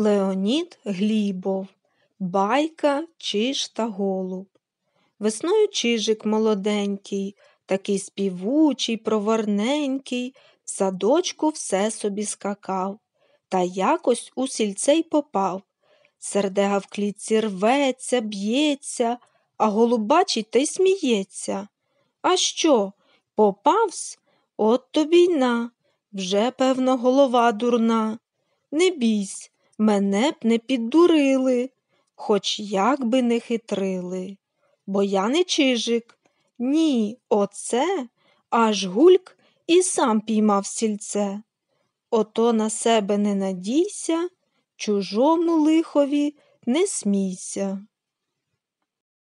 Леонід Глібов, Байка Чиж та голуб. Весною чижик молоденький, такий співучий, проворненький, в садочку все собі скакав, та якось у сільцей попав. Сердега в клітці рветься, б'ється, а голуб та й сміється. А що? Попавсь? От тобі й на, вже, певно, голова дурна. Не бійсь, мене б не піддурили, хоч як би не хитрили. Бо я не чижик. Ні, оце аж гульк і сам піймав сільце. Ото на себе не надійся, чужому лихові не смійся.